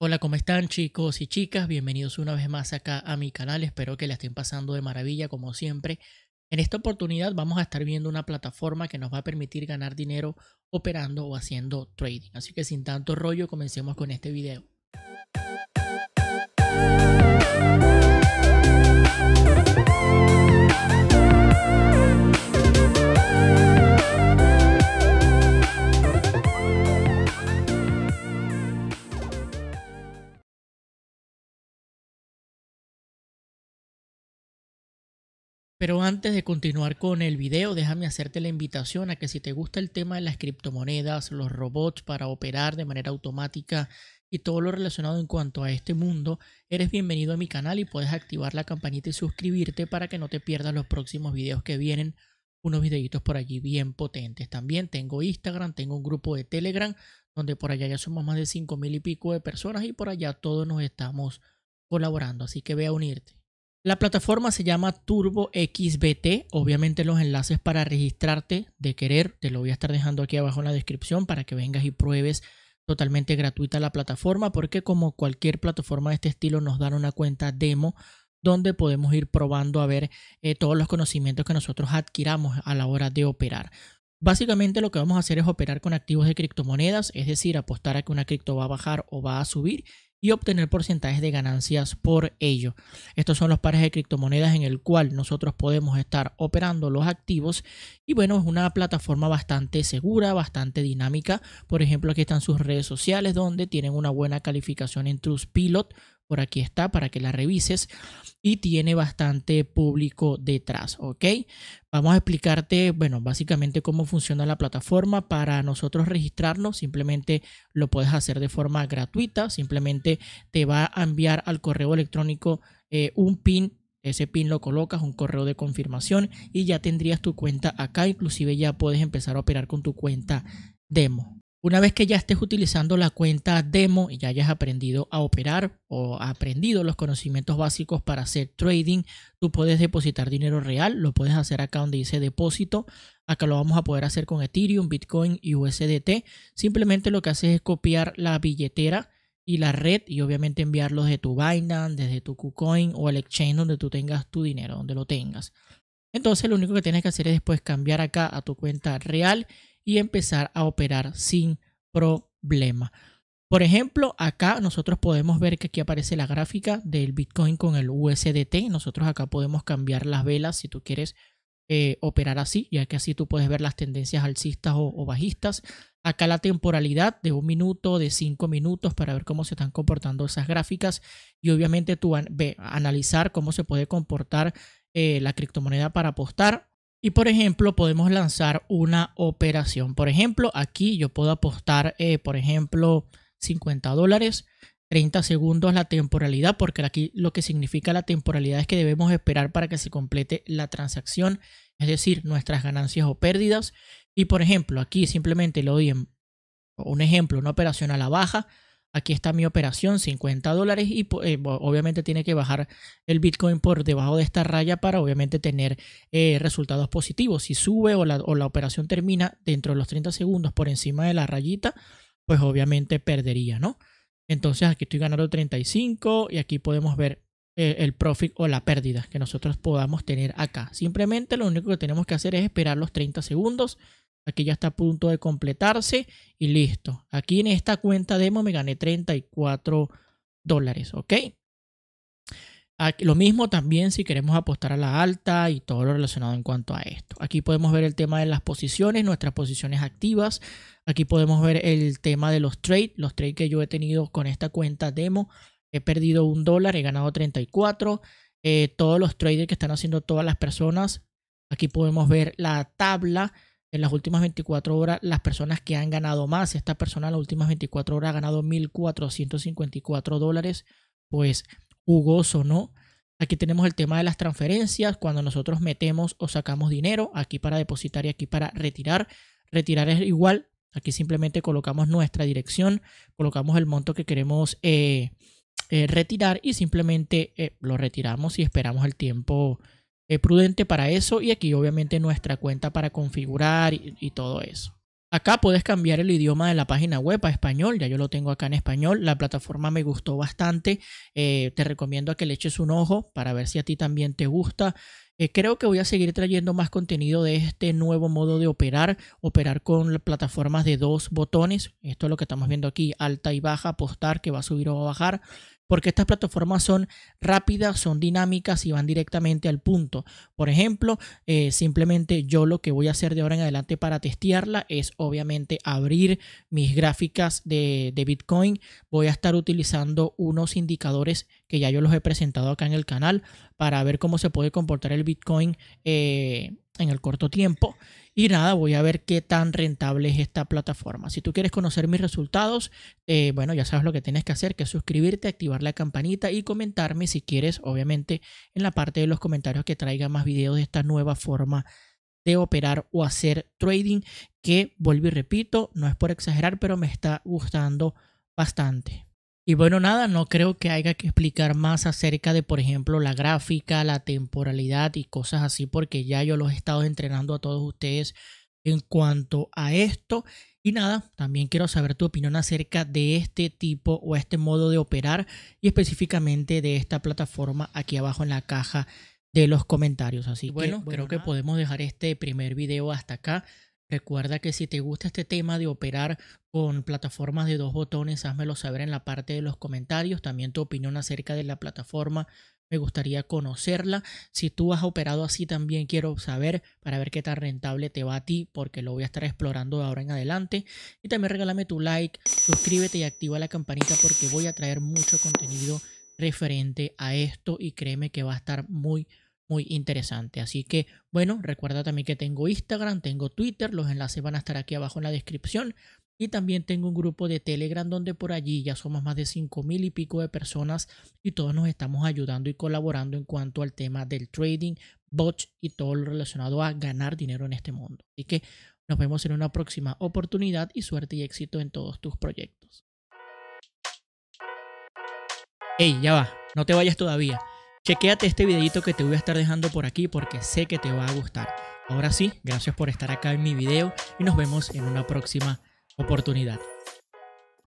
Hola, ¿cómo están chicos y chicas? Bienvenidos una vez más acá a mi canal, espero que la estén pasando de maravilla como siempre. En esta oportunidad vamos a estar viendo una plataforma que nos va a permitir ganar dinero operando o haciendo trading. Así que sin tanto rollo, comencemos con este video. Pero antes de continuar con el video, déjame hacerte la invitación a que si te gusta el tema de las criptomonedas, los robots para operar de manera automática y todo lo relacionado en cuanto a este mundo, eres bienvenido a mi canal y puedes activar la campanita y suscribirte para que no te pierdas los próximos videos que vienen. Unos videitos por allí bien potentes. También tengo Instagram, tengo un grupo de Telegram donde por allá ya somos más de 5 mil y pico de personas y por allá todos nos estamos colaborando. Así que ve a unirte. La plataforma se llama Turbo XBT. Obviamente los enlaces para registrarte de querer te lo voy a estar dejando aquí abajo en la descripción para que vengas y pruebes totalmente gratuita la plataforma porque como cualquier plataforma de este estilo nos dan una cuenta demo donde podemos ir probando a ver eh, todos los conocimientos que nosotros adquiramos a la hora de operar. Básicamente lo que vamos a hacer es operar con activos de criptomonedas, es decir, apostar a que una cripto va a bajar o va a subir y obtener porcentajes de ganancias por ello. Estos son los pares de criptomonedas en el cual nosotros podemos estar operando los activos y bueno, es una plataforma bastante segura, bastante dinámica. Por ejemplo, aquí están sus redes sociales donde tienen una buena calificación en Trustpilot por aquí está para que la revises y tiene bastante público detrás, ¿ok? Vamos a explicarte, bueno, básicamente cómo funciona la plataforma para nosotros registrarnos, simplemente lo puedes hacer de forma gratuita, simplemente te va a enviar al correo electrónico eh, un pin ese pin lo colocas, un correo de confirmación y ya tendrías tu cuenta acá. Inclusive ya puedes empezar a operar con tu cuenta demo. Una vez que ya estés utilizando la cuenta demo y ya hayas aprendido a operar o aprendido los conocimientos básicos para hacer trading, tú puedes depositar dinero real, lo puedes hacer acá donde dice depósito, acá lo vamos a poder hacer con Ethereum, Bitcoin y USDT. Simplemente lo que haces es copiar la billetera y la red y obviamente enviarlo desde tu Binance, desde tu KuCoin o el exchange donde tú tengas tu dinero, donde lo tengas. Entonces lo único que tienes que hacer es después cambiar acá a tu cuenta real y empezar a operar sin problema. Por ejemplo, acá nosotros podemos ver que aquí aparece la gráfica del Bitcoin con el USDT. Nosotros acá podemos cambiar las velas si tú quieres eh, operar así, ya que así tú puedes ver las tendencias alcistas o, bajistas. Acá la temporalidad de un minuto, de cinco minutos para ver cómo se están comportando esas gráficas y obviamente tú analizar cómo se puede comportar eh, la criptomoneda para apostar y por ejemplo, podemos lanzar una operación. Por ejemplo, aquí yo puedo apostar, eh, por ejemplo, 50 dólares, 30 segundos la temporalidad, porque aquí lo que significa la temporalidad es que debemos esperar para que se complete la transacción, es decir, nuestras ganancias o pérdidas. Y por ejemplo, aquí simplemente le doy un ejemplo, una operación a la baja, aquí está mi operación, 50 dólares y eh, obviamente tiene que bajar el Bitcoin por debajo de esta raya para obviamente tener eh, resultados positivos. Si sube o la, o la operación termina dentro de los 30 segundos por encima de la rayita, pues obviamente perdería, ¿no? Entonces aquí estoy ganando 35 y aquí podemos ver eh, el profit o la pérdida que nosotros podamos tener acá. Simplemente lo único que tenemos que hacer es esperar los 30 segundos Aquí ya está a punto de completarse y listo. Aquí en esta cuenta demo me gané 34 dólares, ¿ok? lo mismo también si queremos apostar a la alta y todo lo relacionado en cuanto a esto. Aquí podemos ver el tema de las posiciones, nuestras posiciones activas. Aquí podemos ver el tema de los trades, los trades que yo he tenido con esta cuenta demo. He perdido un dólar, he ganado 34. Eh, todos los trades que están haciendo todas las personas. Aquí podemos ver la tabla en las últimas 24 horas las personas que han ganado más. Esta persona en las últimas 24 horas ha ganado 1.454 dólares, pues jugoso, ¿no? Aquí tenemos el tema de las transferencias, cuando nosotros metemos o sacamos dinero, aquí para depositar y aquí para retirar. Retirar es igual, aquí simplemente colocamos nuestra dirección, colocamos el monto que queremos eh, eh, retirar y simplemente eh, lo retiramos y esperamos el tiempo eh, prudente para eso y aquí obviamente nuestra cuenta para configurar y, todo eso. Acá puedes cambiar el idioma de la página web a español, ya yo lo tengo acá en español, la plataforma me gustó bastante, eh, te recomiendo que le eches un ojo para ver si a ti también te gusta. Eh, creo que voy a seguir trayendo más contenido de este nuevo modo de operar, operar con plataformas de dos botones, esto es lo que estamos viendo aquí, alta y baja, apostar que va a subir o va a bajar, porque estas plataformas son rápidas, son dinámicas y van directamente al punto. Por ejemplo, eh, simplemente yo lo que voy a hacer de ahora en adelante para testearla es obviamente abrir mis gráficas de, Bitcoin. Voy a estar utilizando unos indicadores que ya yo los he presentado acá en el canal para ver cómo se puede comportar el Bitcoin eh, en el corto tiempo y nada, voy a ver qué tan rentable es esta plataforma. Si tú quieres conocer mis resultados, eh, bueno, ya sabes lo que tienes que hacer, que es suscribirte, activar la campanita y comentarme si quieres, obviamente, en la parte de los comentarios que traiga más videos de esta nueva forma de operar o hacer trading, que vuelvo y repito, no es por exagerar, pero me está gustando bastante. Y bueno, nada, no creo que haya que explicar más acerca de, por ejemplo, la gráfica, la temporalidad y cosas así, porque ya yo los he estado entrenando a todos ustedes en cuanto a esto. Y nada, también quiero saber tu opinión acerca de este tipo o este modo de operar y específicamente de esta plataforma aquí abajo en la caja de los comentarios. Así bueno, que bueno, creo que podemos dejar este primer video hasta acá. Recuerda que si te gusta este tema de operar con plataformas de dos botones, házmelo saber en la parte de los comentarios. También tu opinión acerca de la plataforma, me gustaría conocerla. Si tú has operado así, también quiero saber para ver qué tan rentable te va a ti, porque lo voy a estar explorando ahora en adelante. Y también regálame tu like, suscríbete y activa la campanita porque voy a traer mucho contenido referente a esto y créeme que va a estar muy muy interesante. Así que, bueno, recuerda también que tengo Instagram, tengo Twitter, los enlaces van a estar aquí abajo en la descripción. Y también tengo un grupo de Telegram donde por allí ya somos más de 5 mil y pico de personas y todos nos estamos ayudando y colaborando en cuanto al tema del trading, bot y todo lo relacionado a ganar dinero en este mundo. Así que nos vemos en una próxima oportunidad y suerte y éxito en todos tus proyectos. Hey, ya va, no te vayas todavía. Chequéate este videito que te voy a estar dejando por aquí porque sé que te va a gustar. Ahora sí, gracias por estar acá en mi video y nos vemos en una próxima oportunidad.